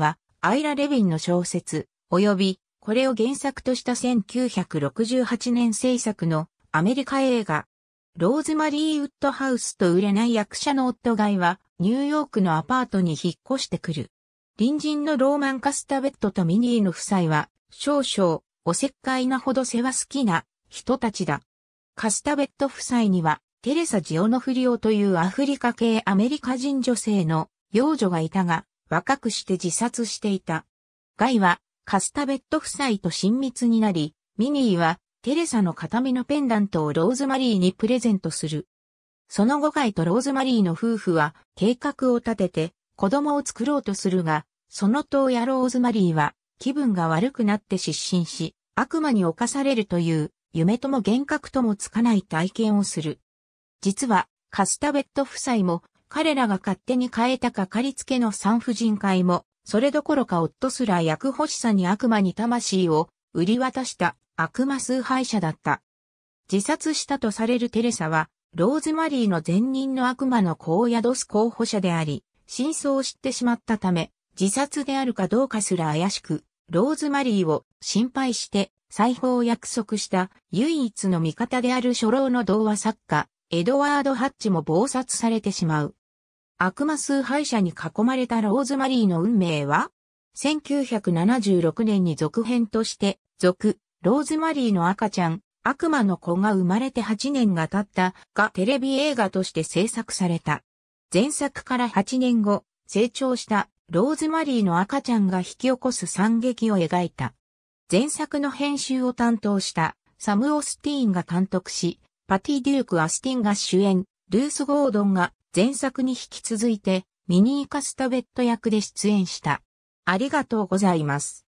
は、アイラ・レヴィンの小説、及び、これを原作とした1968年制作のアメリカ映画、ローズマリー・ウッドハウスと売れない役者の夫ガイは、ニューヨークのアパートに引っ越してくる。隣人のローマン・カスタベットとミニーの夫妻は、少々、おせっかいなほど世話好きな人たちだ。カスタベット夫妻には、テレサ・ジオノフリオというアフリカ系アメリカ人女性の幼女がいたが、若くして自殺していた。ガイはカスタベット夫妻と親密になり、ミニーはテレサの形見のペンダントをローズマリーにプレゼントする。その後ガイとローズマリーの夫婦は計画を立てて子供を作ろうとするが、その当夜ローズマリーは気分が悪くなって失神し、悪魔に侵されるという夢とも幻覚ともつかない体験をする。実はカスタベット夫妻も彼らが勝手に変えたかかりつけの産婦人会も、それどころか夫すら薬欲しさに悪魔に魂を売り渡した悪魔崇拝者だった。自殺したとされるテレサは、ローズマリーの前任の悪魔の子を宿す候補者であり、真相を知ってしまったため、自殺であるかどうかすら怪しく、ローズマリーを心配して裁縫を約束した唯一の味方である初老の童話作家、エドワード・ハッチも謀殺されてしまう。悪魔崇拝者に囲まれたローズマリーの運命は ?1976 年に続編として、続、ローズマリーの赤ちゃん、悪魔の子が生まれて8年が経ったがテレビ映画として制作された。前作から8年後、成長したローズマリーの赤ちゃんが引き起こす惨劇を描いた。前作の編集を担当したサム・オスティーンが監督し、パティ・デューク・アスティンが主演、ルース・ゴードンが前作に引き続いてミニー・カスタベット役で出演した。ありがとうございます。